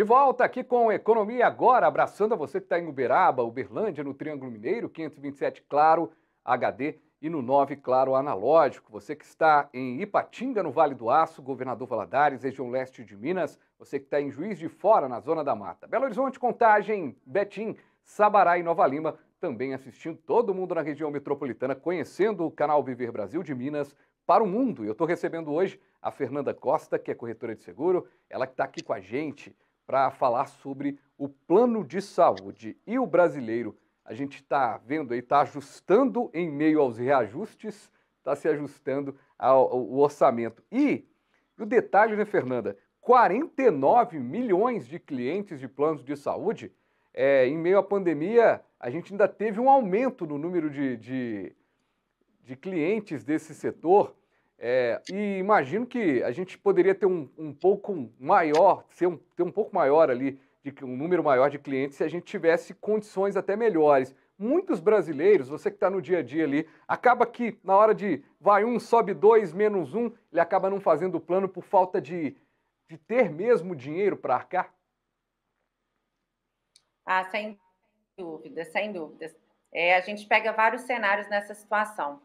De volta aqui com Economia Agora, abraçando a você que está em Uberaba, Uberlândia, no Triângulo Mineiro, 527 Claro HD e no 9 Claro Analógico. Você que está em Ipatinga, no Vale do Aço, Governador Valadares, região leste de Minas. Você que está em Juiz de Fora, na Zona da Mata. Belo Horizonte, Contagem, Betim, Sabará e Nova Lima. Também assistindo todo mundo na região metropolitana, conhecendo o canal Viver Brasil de Minas para o mundo. Eu estou recebendo hoje a Fernanda Costa, que é corretora de seguro, ela que está aqui com a gente para falar sobre o plano de saúde. E o brasileiro, a gente está vendo aí, está ajustando em meio aos reajustes, está se ajustando ao, ao orçamento. E o detalhe, né, Fernanda? 49 milhões de clientes de planos de saúde. É, em meio à pandemia, a gente ainda teve um aumento no número de, de, de clientes desse setor. É, e imagino que a gente poderia ter um, um pouco maior, ser um, ter um pouco maior ali, de, um número maior de clientes, se a gente tivesse condições até melhores. Muitos brasileiros, você que está no dia a dia ali, acaba que na hora de vai um, sobe dois, menos um, ele acaba não fazendo o plano por falta de, de ter mesmo dinheiro para arcar? Ah, sem dúvidas, sem dúvidas. É, a gente pega vários cenários nessa situação.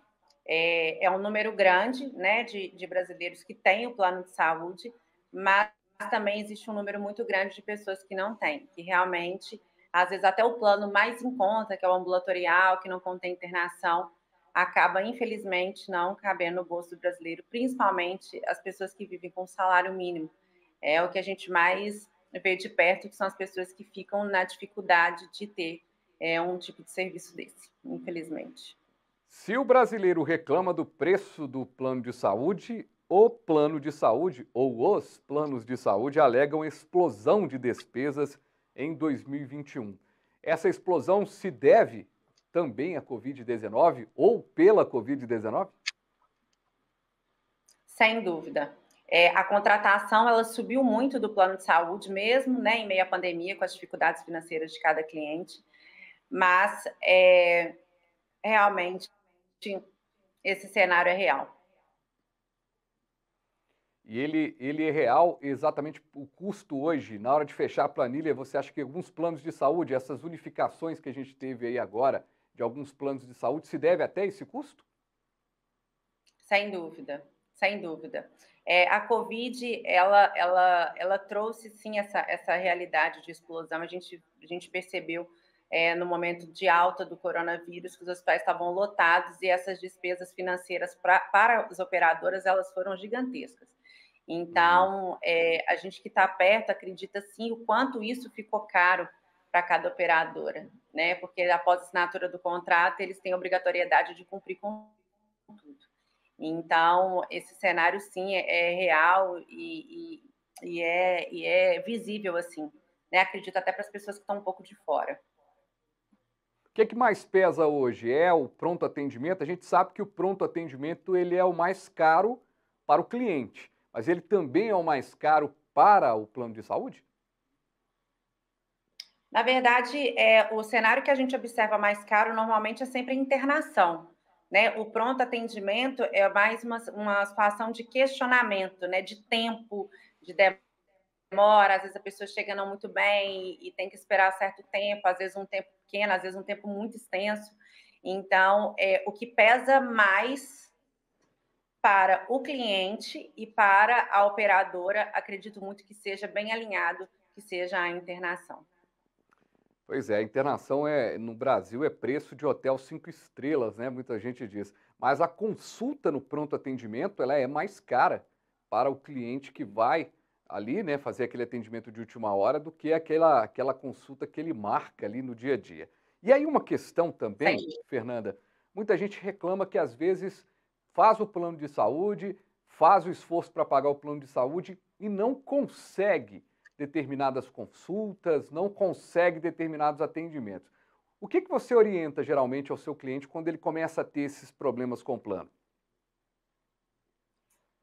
É, é um número grande né, de, de brasileiros que têm o plano de saúde, mas também existe um número muito grande de pessoas que não têm, que realmente, às vezes, até o plano mais em conta, que é o ambulatorial, que não contém internação, acaba, infelizmente, não cabendo no bolso do brasileiro, principalmente as pessoas que vivem com salário mínimo. É o que a gente mais vê de perto, que são as pessoas que ficam na dificuldade de ter é, um tipo de serviço desse, infelizmente. Se o brasileiro reclama do preço do plano de saúde, o plano de saúde ou os planos de saúde alegam explosão de despesas em 2021. Essa explosão se deve também à Covid-19 ou pela Covid-19? Sem dúvida. É, a contratação ela subiu muito do plano de saúde, mesmo né, em meio à pandemia, com as dificuldades financeiras de cada cliente. Mas é, realmente sim, esse cenário é real. E ele, ele é real exatamente o custo hoje, na hora de fechar a planilha, você acha que alguns planos de saúde, essas unificações que a gente teve aí agora, de alguns planos de saúde, se deve até esse custo? Sem dúvida, sem dúvida. É, a Covid, ela, ela, ela trouxe sim essa, essa realidade de explosão, a gente, a gente percebeu é, no momento de alta do coronavírus, que os hospitais estavam lotados e essas despesas financeiras pra, para as operadoras elas foram gigantescas. Então, é, a gente que está perto acredita sim o quanto isso ficou caro para cada operadora, né? Porque após a assinatura do contrato, eles têm obrigatoriedade de cumprir com tudo. Então, esse cenário sim é, é real e, e, e, é, e é visível, assim, né? Acredito até para as pessoas que estão um pouco de fora que, é que mais pesa hoje? É o pronto atendimento? A gente sabe que o pronto atendimento ele é o mais caro para o cliente, mas ele também é o mais caro para o plano de saúde? Na verdade, é, o cenário que a gente observa mais caro normalmente é sempre a internação. Né? O pronto atendimento é mais uma, uma situação de questionamento, né? de tempo, de demanda demora, às vezes a pessoa chega não muito bem e, e tem que esperar certo tempo, às vezes um tempo pequeno, às vezes um tempo muito extenso. Então, é, o que pesa mais para o cliente e para a operadora, acredito muito que seja bem alinhado, que seja a internação. Pois é, a internação é, no Brasil é preço de hotel cinco estrelas, né? Muita gente diz. Mas a consulta no pronto atendimento ela é mais cara para o cliente que vai ali, né, fazer aquele atendimento de última hora, do que aquela, aquela consulta que ele marca ali no dia a dia. E aí uma questão também, Sim. Fernanda, muita gente reclama que às vezes faz o plano de saúde, faz o esforço para pagar o plano de saúde e não consegue determinadas consultas, não consegue determinados atendimentos. O que, que você orienta geralmente ao seu cliente quando ele começa a ter esses problemas com o plano?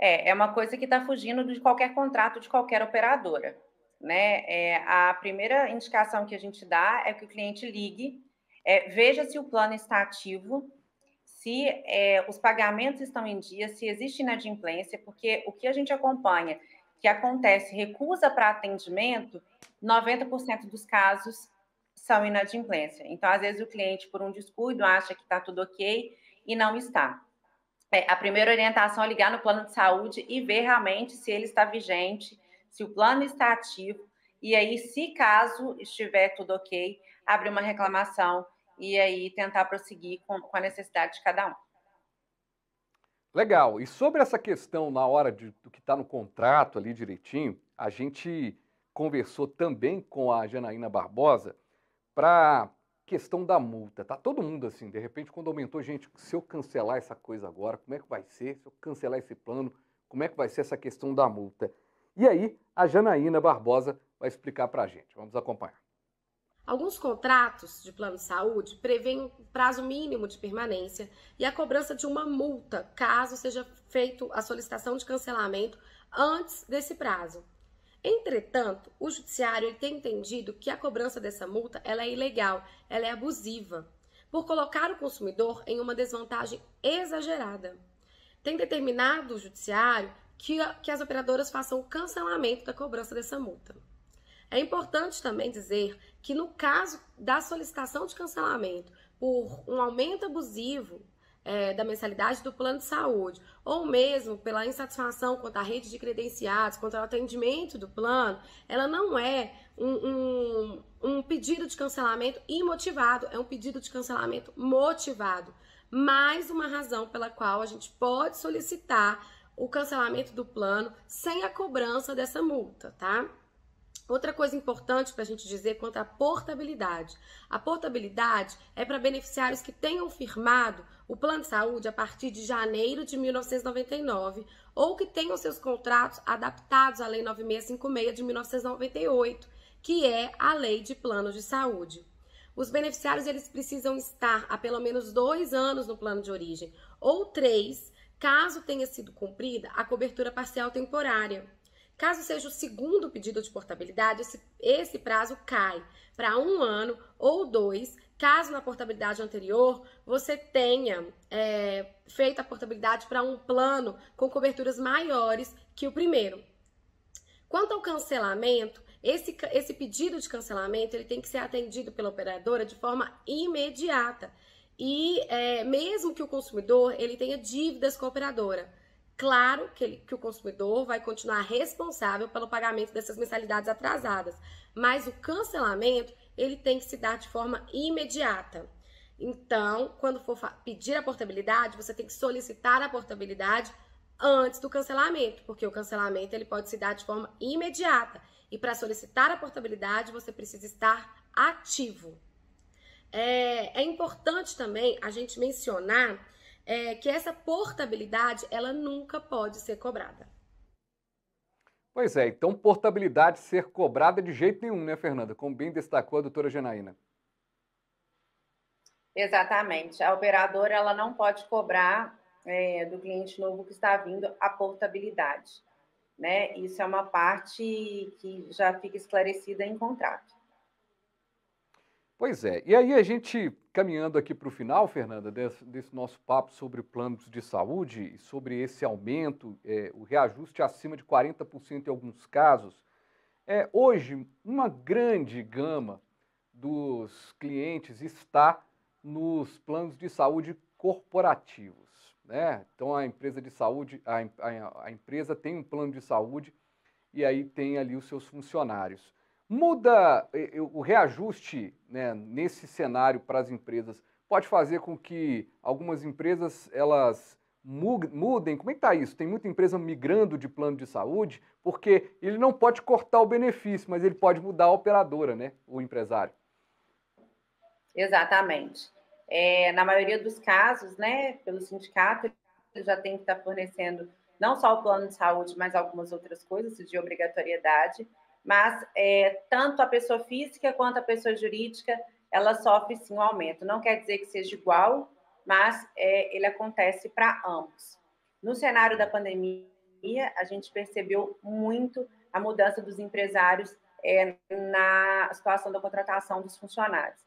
É, é uma coisa que está fugindo de qualquer contrato de qualquer operadora. Né? É, a primeira indicação que a gente dá é que o cliente ligue, é, veja se o plano está ativo, se é, os pagamentos estão em dia, se existe inadimplência, porque o que a gente acompanha que acontece recusa para atendimento, 90% dos casos são inadimplência. Então, às vezes, o cliente, por um descuido, acha que está tudo ok e não está a primeira orientação é ligar no plano de saúde e ver realmente se ele está vigente, se o plano está ativo, e aí, se caso estiver tudo ok, abrir uma reclamação e aí tentar prosseguir com, com a necessidade de cada um. Legal. E sobre essa questão na hora de, do que está no contrato ali direitinho, a gente conversou também com a Janaína Barbosa para questão da multa, tá todo mundo assim, de repente quando aumentou, gente, se eu cancelar essa coisa agora, como é que vai ser? Se eu cancelar esse plano, como é que vai ser essa questão da multa? E aí, a Janaína Barbosa vai explicar para a gente. Vamos acompanhar. Alguns contratos de plano de saúde prevêem um prazo mínimo de permanência e a cobrança de uma multa caso seja feito a solicitação de cancelamento antes desse prazo. Entretanto, o judiciário tem entendido que a cobrança dessa multa ela é ilegal, ela é abusiva, por colocar o consumidor em uma desvantagem exagerada. Tem determinado o judiciário que, que as operadoras façam o cancelamento da cobrança dessa multa. É importante também dizer que no caso da solicitação de cancelamento por um aumento abusivo é, da mensalidade do plano de saúde, ou mesmo pela insatisfação quanto à rede de credenciados, quanto ao atendimento do plano, ela não é um, um, um pedido de cancelamento imotivado, é um pedido de cancelamento motivado. Mais uma razão pela qual a gente pode solicitar o cancelamento do plano sem a cobrança dessa multa, tá? Outra coisa importante para a gente dizer quanto à portabilidade. A portabilidade é para beneficiários que tenham firmado o plano de saúde a partir de janeiro de 1999 ou que tenham seus contratos adaptados à Lei 9656 de 1998, que é a Lei de Plano de Saúde. Os beneficiários eles precisam estar há pelo menos dois anos no plano de origem ou três, caso tenha sido cumprida a cobertura parcial temporária. Caso seja o segundo pedido de portabilidade, esse, esse prazo cai para um ano ou dois, caso na portabilidade anterior você tenha é, feito a portabilidade para um plano com coberturas maiores que o primeiro. Quanto ao cancelamento, esse, esse pedido de cancelamento ele tem que ser atendido pela operadora de forma imediata. E é, mesmo que o consumidor ele tenha dívidas com a operadora, claro que, ele, que o consumidor vai continuar responsável pelo pagamento dessas mensalidades atrasadas, mas o cancelamento ele tem que se dar de forma imediata. Então, quando for pedir a portabilidade, você tem que solicitar a portabilidade antes do cancelamento, porque o cancelamento ele pode se dar de forma imediata. E para solicitar a portabilidade, você precisa estar ativo. É, é importante também a gente mencionar é, que essa portabilidade ela nunca pode ser cobrada. Pois é, então portabilidade ser cobrada de jeito nenhum, né, Fernanda? Como bem destacou a doutora Janaína. Exatamente. A operadora ela não pode cobrar é, do cliente novo que está vindo a portabilidade. Né? Isso é uma parte que já fica esclarecida em contrato. Pois é. E aí a gente, caminhando aqui para o final, Fernanda, desse, desse, nosso papo sobre planos de saúde, sobre esse aumento, é, o reajuste acima de 40% em alguns casos, é, hoje uma grande gama dos clientes está nos planos de saúde corporativos. Né? Então a empresa de saúde, a, a, a empresa tem um plano de saúde e aí tem ali os seus funcionários. Muda o reajuste né, nesse cenário para as empresas pode fazer com que algumas empresas elas mudem. Como é que está isso? Tem muita empresa migrando de plano de saúde porque ele não pode cortar o benefício, mas ele pode mudar a operadora, né? O empresário. Exatamente. É, na maioria dos casos, né, pelo sindicato, ele já tem que estar tá fornecendo não só o plano de saúde, mas algumas outras coisas de obrigatoriedade mas é, tanto a pessoa física quanto a pessoa jurídica, ela sofre sim um aumento. Não quer dizer que seja igual, mas é, ele acontece para ambos. No cenário da pandemia, a gente percebeu muito a mudança dos empresários é, na situação da contratação dos funcionários.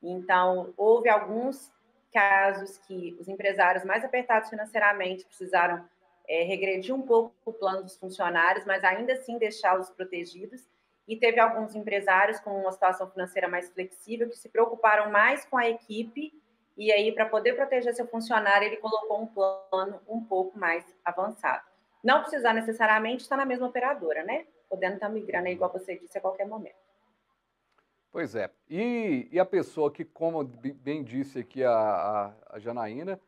Então, houve alguns casos que os empresários mais apertados financeiramente precisaram é, regredir um pouco o plano dos funcionários, mas ainda assim deixá-los protegidos. E teve alguns empresários com uma situação financeira mais flexível que se preocuparam mais com a equipe. E aí, para poder proteger seu funcionário, ele colocou um plano um pouco mais avançado. Não precisar necessariamente estar na mesma operadora, né? Podendo estar migrando, é igual você disse, a qualquer momento. Pois é. E, e a pessoa que, como bem disse aqui a, a, a Janaína,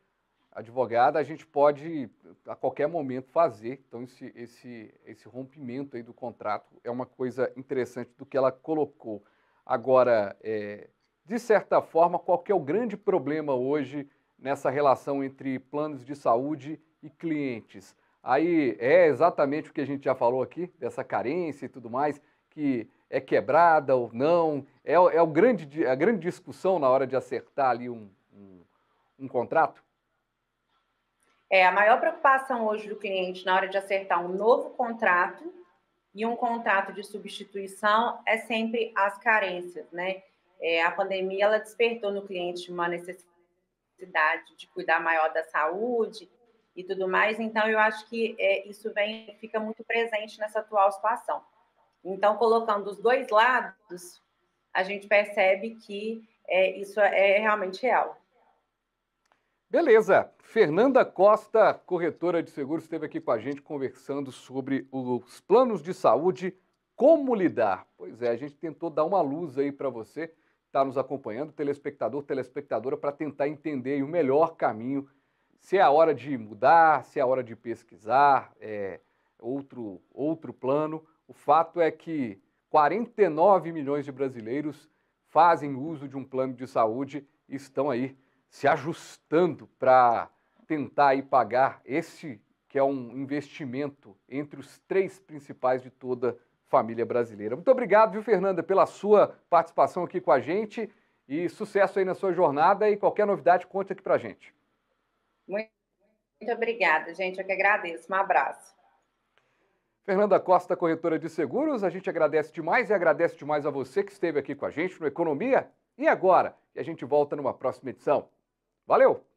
advogada, a gente pode a qualquer momento fazer. Então, esse, esse, esse rompimento aí do contrato é uma coisa interessante do que ela colocou. Agora, é, de certa forma, qual é o grande problema hoje nessa relação entre planos de saúde e clientes? Aí é exatamente o que a gente já falou aqui, dessa carência e tudo mais, que é quebrada ou não. É, é o grande, a grande discussão na hora de acertar ali um, um, um contrato? É, a maior preocupação hoje do cliente na hora de acertar um novo contrato e um contrato de substituição é sempre as carências, né? É, a pandemia ela despertou no cliente uma necessidade de cuidar maior da saúde e tudo mais, então eu acho que é, isso vem fica muito presente nessa atual situação. Então, colocando os dois lados, a gente percebe que é, isso é realmente real. Beleza. Fernanda Costa, corretora de seguros, esteve aqui com a gente conversando sobre os planos de saúde, como lidar. Pois é, a gente tentou dar uma luz aí para você que está nos acompanhando, telespectador, telespectadora, para tentar entender o melhor caminho, se é a hora de mudar, se é a hora de pesquisar, é, outro, outro plano. O fato é que 49 milhões de brasileiros fazem uso de um plano de saúde e estão aí se ajustando para tentar aí pagar esse que é um investimento entre os três principais de toda a família brasileira. Muito obrigado, viu, Fernanda, pela sua participação aqui com a gente e sucesso aí na sua jornada e qualquer novidade conte aqui pra gente. Muito, muito obrigada, gente. Eu que agradeço. Um abraço. Fernanda Costa, corretora de seguros, a gente agradece demais e agradece demais a você que esteve aqui com a gente no Economia e agora. E a gente volta numa próxima edição. Valeu!